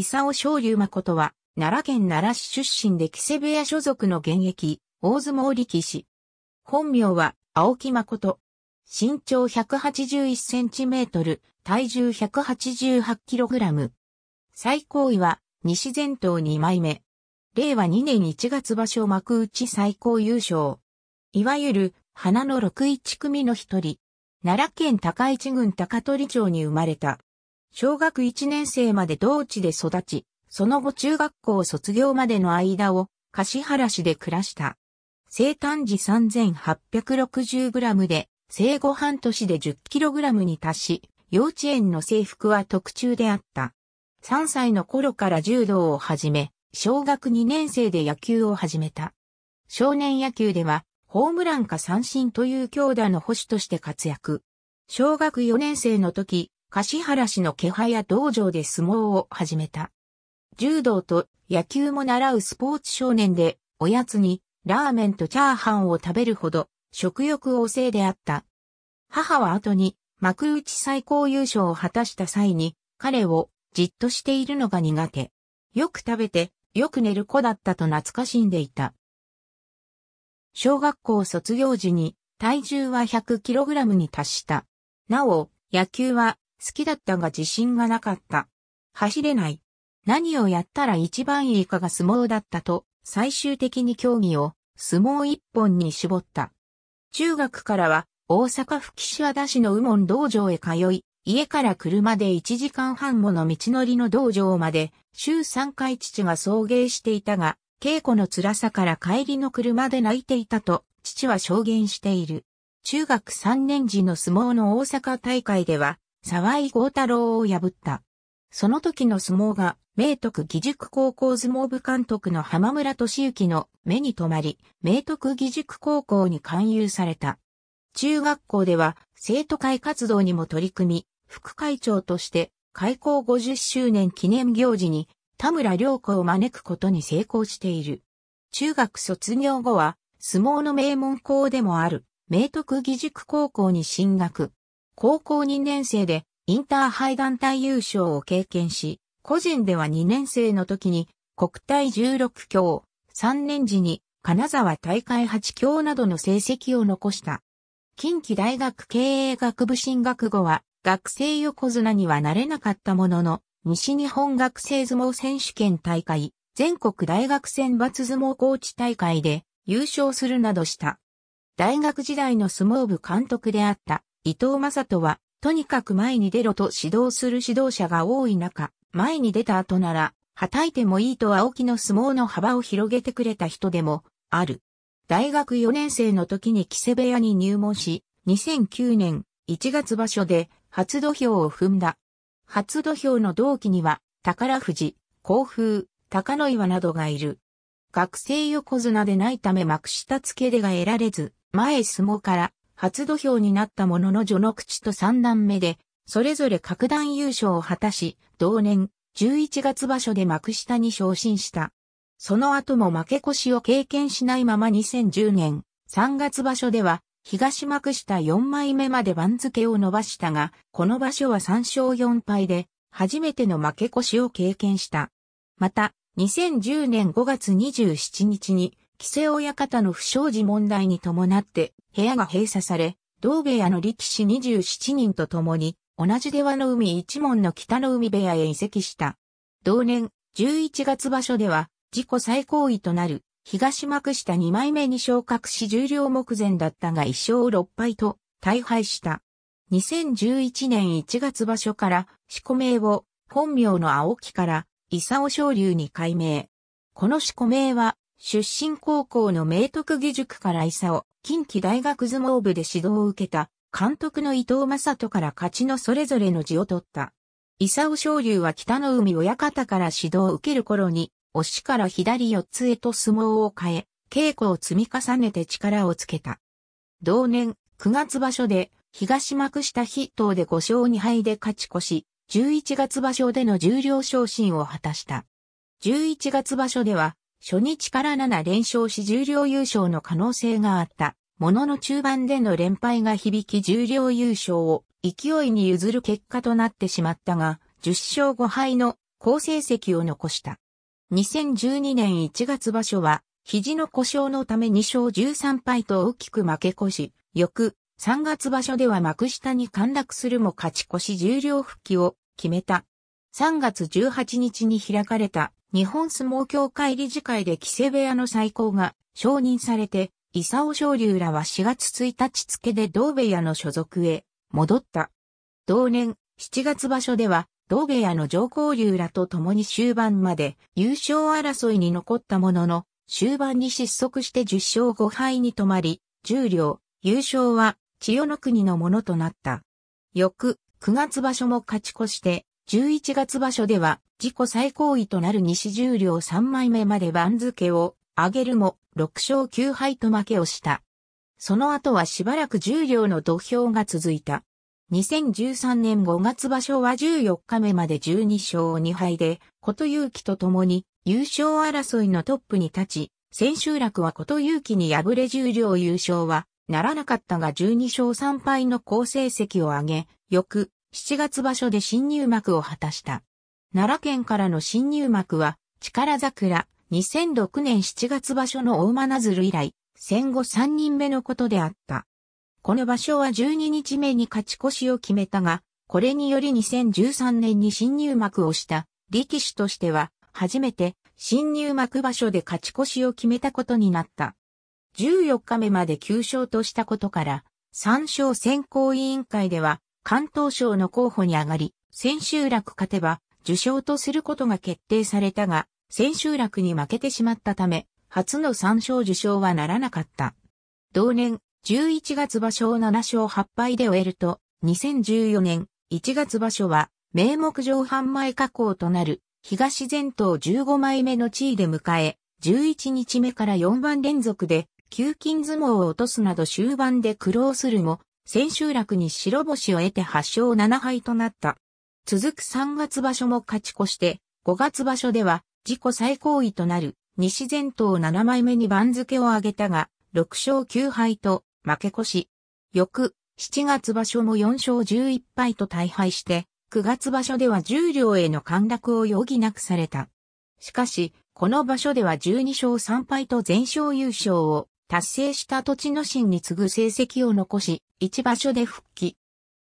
伊佐尾昇龍誠は、奈良県奈良市出身で木瀬部屋所属の現役、大相撲力士。本名は、青木誠。身長181センチメートル、体重188キログラム。最高位は、西前頭2枚目。令和2年1月場所幕内最高優勝。いわゆる、花の61組の一人。奈良県高市郡高取町に生まれた。小学1年生まで同地で育ち、その後中学校卒業までの間を柏原市で暮らした。生誕時 3860g で、生後半年で 10kg に達し、幼稚園の制服は特注であった。3歳の頃から柔道を始め、小学2年生で野球を始めた。少年野球では、ホームランか三振という強打の保守として活躍。小学4年生の時、柏原氏の気派や道場で相撲を始めた。柔道と野球も習うスポーツ少年で、おやつにラーメンとチャーハンを食べるほど食欲旺盛であった。母は後に幕内最高優勝を果たした際に、彼をじっとしているのが苦手。よく食べて、よく寝る子だったと懐かしんでいた。小学校卒業時に体重は 100kg に達した。なお、野球は好きだったが自信がなかった。走れない。何をやったら一番いいかが相撲だったと、最終的に競技を相撲一本に絞った。中学からは大阪府岸和田市の右門道場へ通い、家から車で1時間半もの道のりの道場まで、週3回父が送迎していたが、稽古の辛さから帰りの車で泣いていたと、父は証言している。中学3年時の相撲の大阪大会では、沢井豪太郎を破った。その時の相撲が、明徳義塾高校相撲部監督の浜村俊之の目に留まり、明徳義塾高校に勧誘された。中学校では生徒会活動にも取り組み、副会長として開校50周年記念行事に田村良子を招くことに成功している。中学卒業後は相撲の名門校でもある明徳義塾高校に進学。高校2年生でインターハイ団体優勝を経験し、個人では2年生の時に国体16強、3年時に金沢大会8強などの成績を残した。近畿大学経営学部進学後は学生横綱にはなれなかったものの、西日本学生相撲選手権大会、全国大学選抜相撲コーチ大会で優勝するなどした。大学時代の相撲部監督であった伊藤正人は、とにかく前に出ろと指導する指導者が多い中、前に出た後なら、はたいてもいいと青木の相撲の幅を広げてくれた人でも、ある。大学4年生の時に木瀬部屋に入門し、2009年1月場所で初土俵を踏んだ。初土俵の同期には、宝富士、甲風、高野岩などがいる。学生横綱でないため幕下付け出が得られず、前相撲から初土俵になったものの序の口と三段目で、それぞれ各段優勝を果たし、同年11月場所で幕下に昇進した。その後も負け越しを経験しないまま2010年3月場所では、東幕下4枚目まで番付を伸ばしたが、この場所は3勝4敗で、初めての負け越しを経験した。また、2010年5月27日に、規制親方の不祥事問題に伴って部屋が閉鎖され、同部屋の力士27人と共に、同じ出羽の海一門の北の海部屋へ移籍した。同年、11月場所では、自己最高位となる、東幕下2枚目に昇格し重量目前だったが1勝6敗と、大敗した。2011年1月場所から、四名を、本名の青木から、伊佐尾昇龍に改名。この四名は、出身高校の明徳義塾から伊佐を近畿大学相撲部で指導を受けた監督の伊藤正人から勝ちのそれぞれの字を取った。伊佐尾昇龍は北の海親方から指導を受ける頃に、押しから左四つへと相撲を変え、稽古を積み重ねて力をつけた。同年、9月場所で、東幕下筆頭で5勝2敗で勝ち越し、11月場所での重量昇進を果たした。11月場所では、初日から7連勝し重量優勝の可能性があった。ものの中盤での連敗が響き重量優勝を勢いに譲る結果となってしまったが、10勝5敗の好成績を残した。2012年1月場所は、肘の故障のため2勝13敗と大きく負け越し、翌3月場所では幕下に陥落するも勝ち越し重量復帰を決めた。3月18日に開かれた日本相撲協会理事会で木瀬部屋の再興が承認されて、伊佐昌昇龍らは4月1日付で同部屋の所属へ戻った。同年7月場所では、同部屋の上皇龍らと共に終盤まで優勝争いに残ったものの、終盤に失速して10勝5敗に止まり、重量、両、優勝は千代の国のものとなった。翌9月場所も勝ち越して、11月場所では自己最高位となる西十両3枚目まで番付を上げるも6勝9敗と負けをした。その後はしばらく十両の土俵が続いた。2013年5月場所は14日目まで12勝2敗で、琴勇気と共に優勝争いのトップに立ち、千秋楽は琴勇気に敗れ十両優勝はならなかったが12勝3敗の好成績を上げ、翌7月場所で新入幕を果たした。奈良県からの新入幕は、力桜、2006年7月場所の大真鶴以来、戦後3人目のことであった。この場所は12日目に勝ち越しを決めたが、これにより2013年に新入幕をした力士としては、初めて新入幕場所で勝ち越しを決めたことになった。14日目まで休勝としたことから、参照選考委員会では関東賞の候補に上がり、千秋楽勝てば受賞とすることが決定されたが、千秋楽に負けてしまったため、初の三賞受賞はならなかった。同年、11月場所を7勝8敗で終えると、2014年1月場所は、名目上半前加工となる、東前頭15枚目の地位で迎え、11日目から4番連続で、給金相撲を落とすなど終盤で苦労するも、千秋楽に白星を得て8勝7敗となった。続く3月場所も勝ち越して、5月場所では自己最高位となる西前頭7枚目に番付を上げたが、6勝9敗と負け越し。翌7月場所も4勝11敗と大敗して、9月場所では十両への陥落を余儀なくされた。しかし、この場所では12勝3敗と全勝優勝を達成した土地の新に次ぐ成績を残し、一場所で復帰。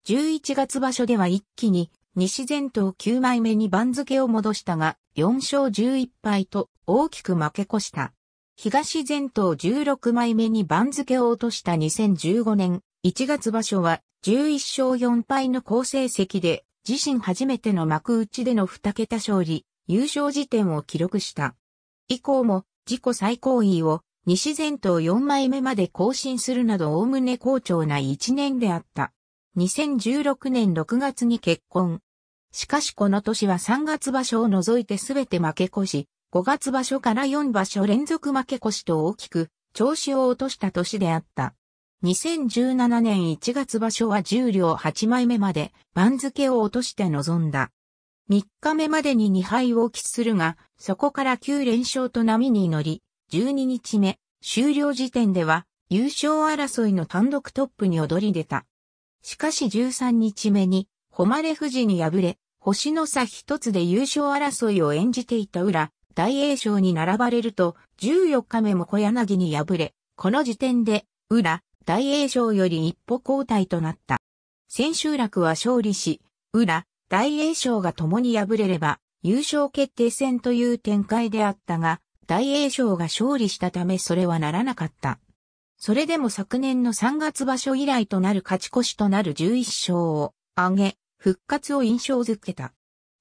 11月場所では一気に西前頭9枚目に番付を戻したが、4勝11敗と大きく負け越した。東前頭16枚目に番付を落とした2015年1月場所は11勝4敗の好成績で自身初めての幕内での2桁勝利、優勝時点を記録した。以降も自己最高位を西前頭4枚目まで更新するなど概ね好調な1年であった。2016年6月に結婚。しかしこの年は3月場所を除いてすべて負け越し、5月場所から4場所連続負け越しと大きく調子を落とした年であった。2017年1月場所は重量両8枚目まで番付を落として臨んだ。3日目までに2敗を喫するが、そこから9連勝と波に乗り、12日目、終了時点では、優勝争いの単独トップに躍り出た。しかし13日目に、誉富士に敗れ、星の差一つで優勝争いを演じていた裏、大栄翔に並ばれると、14日目も小柳に敗れ、この時点で、裏、大栄翔より一歩後退となった。千秋楽は勝利し、裏、大栄翔が共に敗れれば、優勝決定戦という展開であったが、大栄翔が勝利したためそれはならなかった。それでも昨年の3月場所以来となる勝ち越しとなる11勝を挙げ、復活を印象づけた。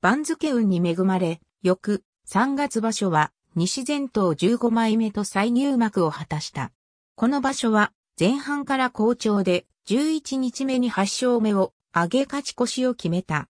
番付運に恵まれ、翌3月場所は西前頭15枚目と再入幕を果たした。この場所は前半から好調で11日目に8勝目を上げ勝ち越しを決めた。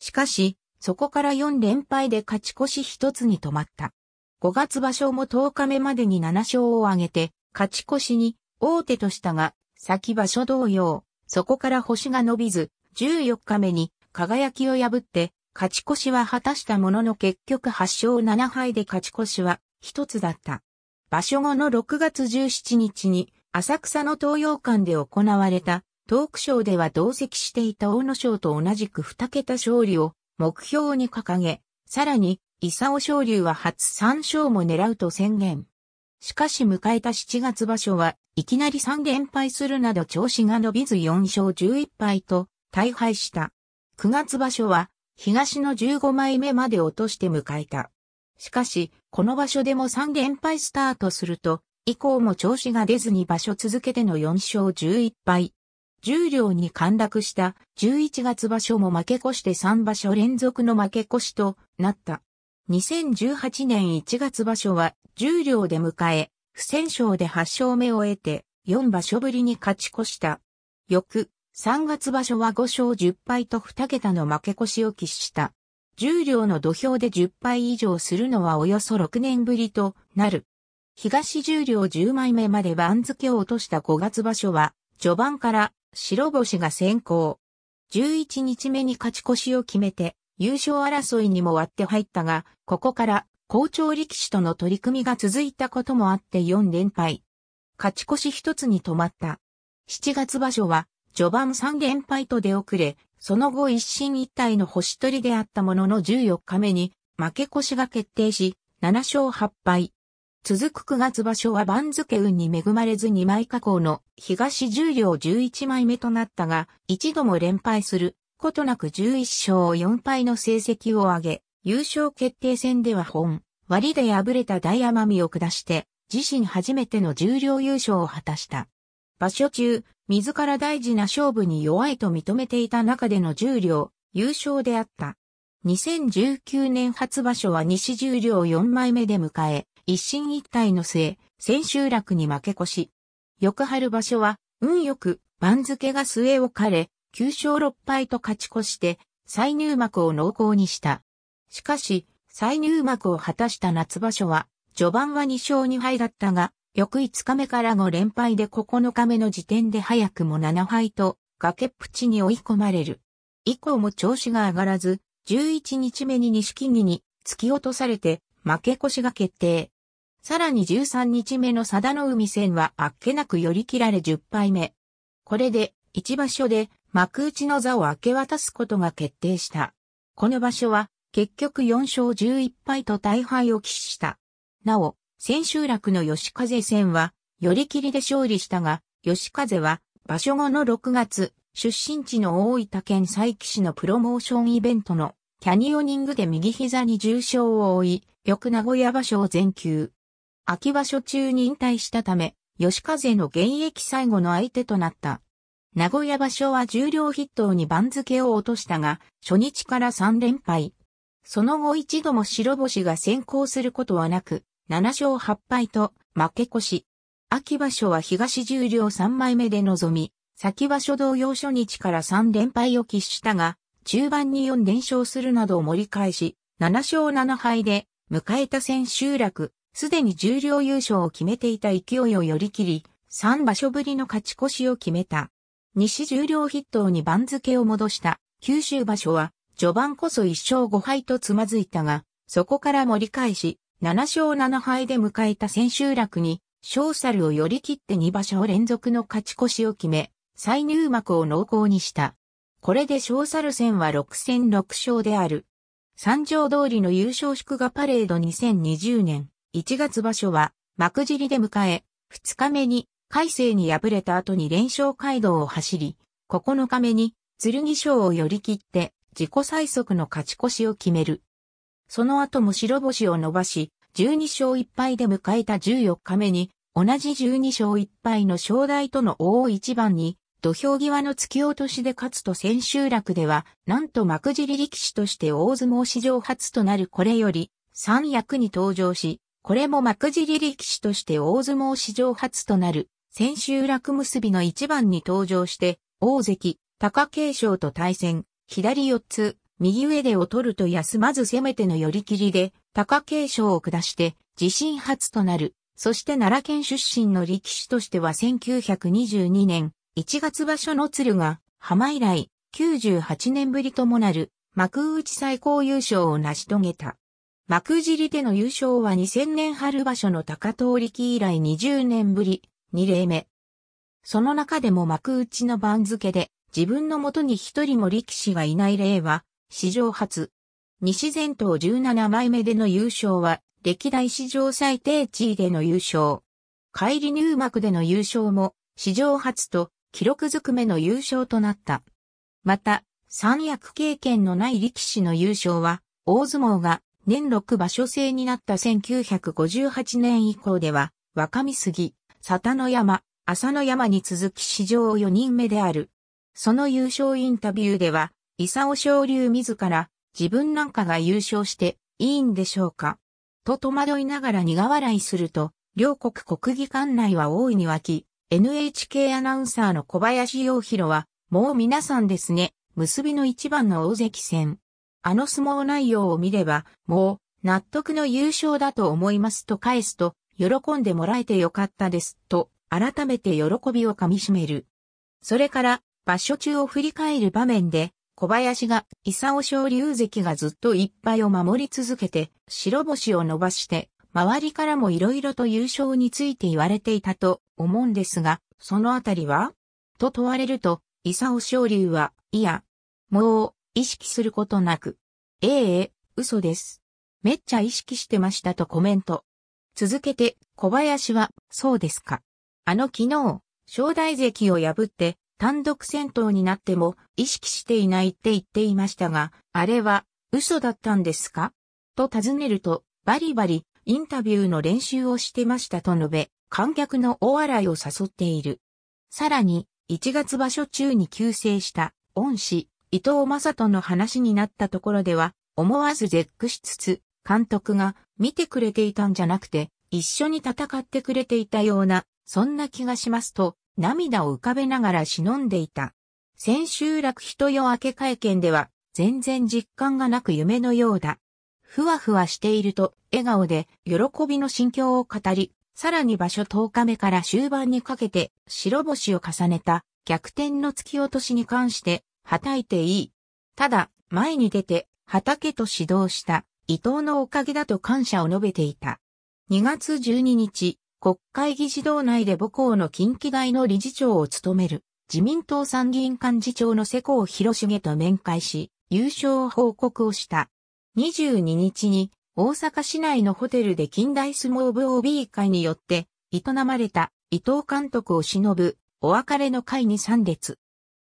しかし、そこから4連敗で勝ち越し一つに止まった。5月場所も10日目までに7勝を挙げて、勝ち越しに大手としたが、先場所同様、そこから星が伸びず、14日目に輝きを破って、勝ち越しは果たしたものの結局8勝7敗で勝ち越しは一つだった。場所後の6月17日に浅草の東洋館で行われたトークショーでは同席していた大野賞と同じく2桁勝利を目標に掲げ、さらに伊佐昇龍は初3勝も狙うと宣言。しかし迎えた7月場所はいきなり3連敗するなど調子が伸びず4勝11敗と大敗した。9月場所は東の15枚目まで落として迎えた。しかし、この場所でも3連敗スタートすると、以降も調子が出ずに場所続けての4勝11敗。重量両に陥落した11月場所も負け越して3場所連続の負け越しとなった。2018年1月場所は10両で迎え、不戦勝で8勝目を得て、4場所ぶりに勝ち越した。翌、3月場所は5勝10敗と2桁の負け越しを喫した。10両の土俵で10敗以上するのはおよそ6年ぶりとなる。東十両10枚目まで番付を落とした5月場所は、序盤から白星が先行。11日目に勝ち越しを決めて、優勝争いにも割って入ったが、ここから好調力士との取り組みが続いたこともあって4連敗。勝ち越し一つに止まった。7月場所は、序盤3連敗と出遅れ、その後一進一退の星取りであったものの14日目に、負け越しが決定し、7勝8敗。続く9月場所は番付運に恵まれず2枚加工の東十両11枚目となったが、一度も連敗することなく11勝4敗の成績を上げ、優勝決定戦では本、割で敗れた大奄美を下して、自身初めての重量優勝を果たした。場所中、自ら大事な勝負に弱いと認めていた中での重量、優勝であった。2019年初場所は西重量4枚目で迎え、一進一退の末、千秋楽に負け越し。翌春場所は、運よく番付が末を枯かれ、9勝6敗と勝ち越して、再入幕を濃厚にした。しかし、再入幕を果たした夏場所は、序盤は2勝2敗だったが、翌5日目から5連敗で9日目の時点で早くも7敗と、崖っぷちに追い込まれる。以降も調子が上がらず、11日目に錦木に突き落とされて負け越しが決定。さらに13日目の佐田の海戦はあっけなく寄り切られ10敗目。これで1場所で幕内の座を明け渡すことが決定した。この場所は、結局4勝11敗と大敗を喫した。なお、千秋楽の吉風戦は、寄り切りで勝利したが、吉風は、場所後の6月、出身地の大分県佐伯市のプロモーションイベントのキャニオニングで右膝に重傷を負い、翌名古屋場所を全休。秋場所中に引退したため、吉風の現役最後の相手となった。名古屋場所は重量筆頭に番付を落としたが、初日から3連敗。その後一度も白星が先行することはなく、7勝8敗と負け越し。秋場所は東重量3枚目で臨み、先場所同様初日から3連敗を喫したが、中盤に4連勝するなどを盛り返し、7勝7敗で迎えた千秋楽、すでに重量優勝を決めていた勢いを寄り切り、3場所ぶりの勝ち越しを決めた。西十両筆頭に番付を戻した九州場所は、序盤こそ1勝5敗とつまずいたが、そこから盛り返し、7勝7敗で迎えた千秋楽に、小猿を寄り切って2場所連続の勝ち越しを決め、再入幕を濃厚にした。これで小猿戦は6戦6勝である。三条通りの優勝祝賀パレード2020年1月場所は幕尻で迎え、2日目に海星に敗れた後に連勝街道を走り、9日目に剣賞を寄り切って自己最速の勝ち越しを決める。その後も白星を伸ばし、12勝1敗で迎えた14日目に、同じ12勝1敗の正代との大一番に、土俵際の突き落としで勝つと千秋楽では、なんと幕尻力士として大相撲史上初となるこれより、三役に登場し、これも幕尻力士として大相撲史上初となる千秋楽結びの一番に登場して、大関、貴景勝と対戦、左四つ、右上でを取ると休まず攻めての寄り切りで、貴景勝を下して、自身初となる、そして奈良県出身の力士としては1922年、1月場所の鶴が、浜以来、98年ぶりともなる、幕内最高優勝を成し遂げた。幕尻での優勝は2000年春場所の高遠力以来20年ぶり、二例目。その中でも幕内の番付で自分のもとに一人も力士がいない例は史上初。西前頭17枚目での優勝は歴代史上最低地位での優勝。帰り入幕での優勝も史上初と記録ずくめの優勝となった。また、三役経験のない力士の優勝は、大相撲が年6場所制になった1958年以降では、若見すぎ、里の山、浅野山に続き史上4人目である。その優勝インタビューでは、伊佐尾昇流自ら、自分なんかが優勝していいんでしょうか。と戸惑いながら苦笑いすると、両国国技館内は大いに沸き、NHK アナウンサーの小林洋弘は、もう皆さんですね、結びの一番の大関戦。あの相撲内容を見れば、もう、納得の優勝だと思いますと返すと、喜んでもらえてよかったです、と、改めて喜びをかみしめる。それから、場所中を振り返る場面で、小林が、伊佐尾昇竜関がずっといっぱいを守り続けて、白星を伸ばして、周りからも色々と優勝について言われていたと思うんですが、そのあたりはと問われると、伊佐尾昇竜は、いや、もう、意識することなく。ええ嘘です。めっちゃ意識してましたとコメント。続けて、小林は、そうですか。あの昨日、正代関を破って、単独戦闘になっても意識していないって言っていましたが、あれは嘘だったんですかと尋ねると、バリバリインタビューの練習をしてましたと述べ、観客の大笑いを誘っている。さらに、1月場所中に急成した恩師、伊藤正人の話になったところでは、思わず絶句しつつ、監督が見てくれていたんじゃなくて、一緒に戦ってくれていたような、そんな気がしますと、涙を浮かべながら忍んでいた。千秋楽人夜明け会見では、全然実感がなく夢のようだ。ふわふわしていると、笑顔で、喜びの心境を語り、さらに場所10日目から終盤にかけて、白星を重ねた、逆転の突き落としに関して、はたいていい。ただ、前に出て、畑と指導した。伊藤のおかげだと感謝を述べていた。2月12日、国会議事堂内で母校の近畿大の理事長を務める自民党参議院幹事長の世耕弘重と面会し、優勝報告をした。22日に大阪市内のホテルで近代相撲部 OB 会によって営まれた伊藤監督を忍ぶお別れの会に参列。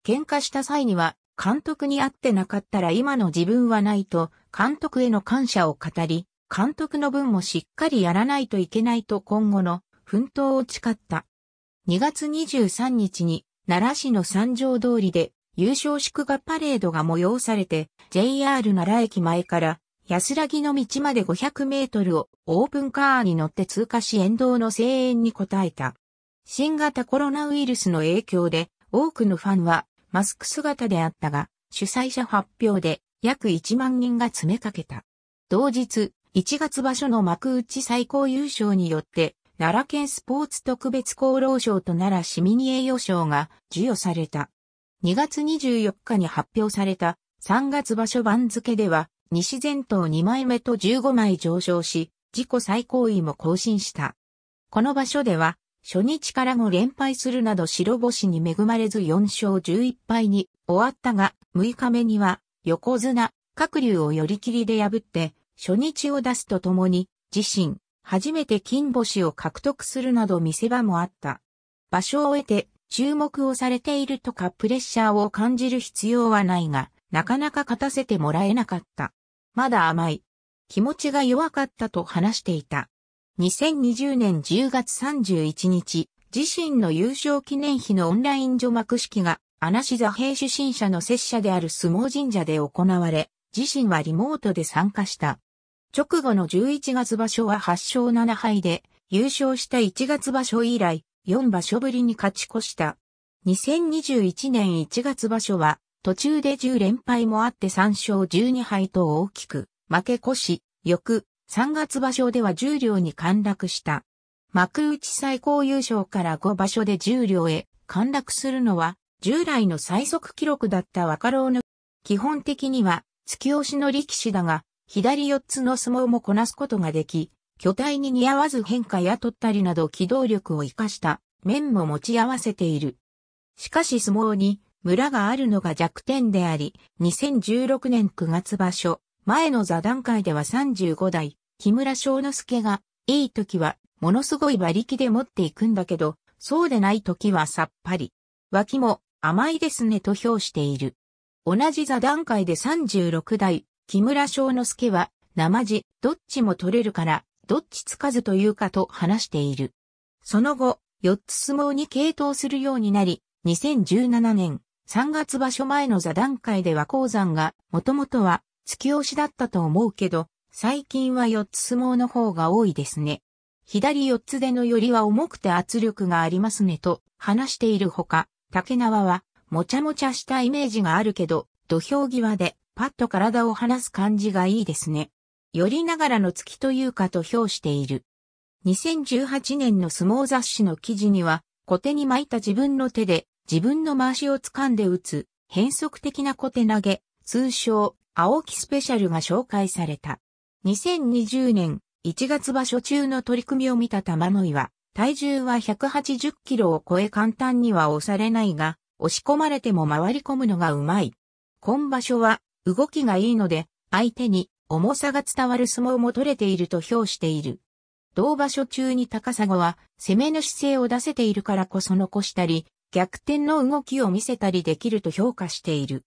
喧嘩した際には監督に会ってなかったら今の自分はないと、監督への感謝を語り、監督の分もしっかりやらないといけないと今後の奮闘を誓った。2月23日に奈良市の三条通りで優勝祝賀パレードが催されて JR 奈良駅前から安らぎの道まで500メートルをオープンカーに乗って通過し沿道の声援に応えた。新型コロナウイルスの影響で多くのファンはマスク姿であったが、主催者発表で約1万人が詰めかけた。同日、1月場所の幕内最高優勝によって、奈良県スポーツ特別功労賞と奈良市民栄誉賞が授与された。2月24日に発表された3月場所番付では、西前頭2枚目と15枚上昇し、自己最高位も更新した。この場所では、初日から5連敗するなど白星に恵まれず4勝11敗に終わったが、6日目には横綱、各竜を寄り切りで破って、初日を出すとともに、自身、初めて金星を獲得するなど見せ場もあった。場所を得て、注目をされているとかプレッシャーを感じる必要はないが、なかなか勝たせてもらえなかった。まだ甘い。気持ちが弱かったと話していた。2020年10月31日、自身の優勝記念碑のオンライン除幕式が、穴志座兵出身者の拙者である相撲神社で行われ、自身はリモートで参加した。直後の11月場所は8勝7敗で、優勝した1月場所以来、4場所ぶりに勝ち越した。2021年1月場所は、途中で10連敗もあって3勝12敗と大きく、負け越し、翌3月場所では十両に陥落した。幕内最高優勝から5場所で十両へ陥落するのは従来の最速記録だった若老の基本的には突き押しの力士だが左四つの相撲もこなすことができ、巨体に似合わず変化や取ったりなど機動力を活かした面も持ち合わせている。しかし相撲に村があるのが弱点であり、2016年9月場所、前の座談会では35代、木村翔之介が、いい時は、ものすごい馬力で持っていくんだけど、そうでない時はさっぱり。脇も甘いですねと評している。同じ座談会で36代、木村翔之介は、生地、どっちも取れるから、どっちつかずというかと話している。その後、4つ相撲に傾倒するようになり、2017年、3月場所前の座談会では鉱山が、もともとは、突き押しだったと思うけど、最近は四つ相撲の方が多いですね。左四つでのよりは重くて圧力がありますねと話しているほか、竹縄はもちゃもちゃしたイメージがあるけど、土俵際でパッと体を離す感じがいいですね。よりながらの月というかと評している。2018年の相撲雑誌の記事には、小手に巻いた自分の手で自分の回しを掴んで打つ変則的な小手投げ、通称青木スペシャルが紹介された。2020年1月場所中の取り組みを見た玉野井は、体重は180キロを超え簡単には押されないが、押し込まれても回り込むのがうまい。今場所は動きがいいので、相手に重さが伝わる相撲も取れていると評している。同場所中に高砂は攻めの姿勢を出せているからこそ残したり、逆転の動きを見せたりできると評価している。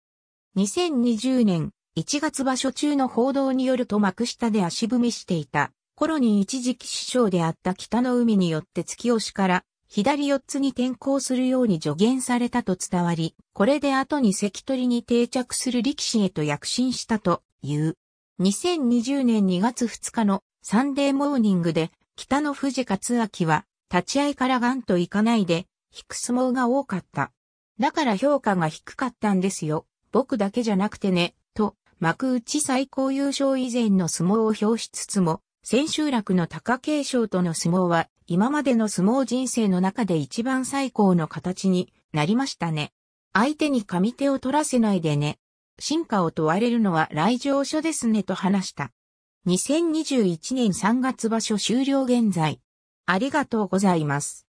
2020年1月場所中の報道によると幕下で足踏みしていた、頃に一時期師匠であった北の海によって突き押しから、左四つに転向するように助言されたと伝わり、これで後に関取に定着する力士へと躍進したという。2020年2月2日のサンデーモーニングで、北の富士勝明は、立ち合いからガンといかないで、引く相撲が多かった。だから評価が低かったんですよ。僕だけじゃなくてね、幕内最高優勝以前の相撲を表しつつも、千秋楽の貴景勝との相撲は、今までの相撲人生の中で一番最高の形になりましたね。相手に上手を取らせないでね。進化を問われるのは来場所ですねと話した。2021年3月場所終了現在。ありがとうございます。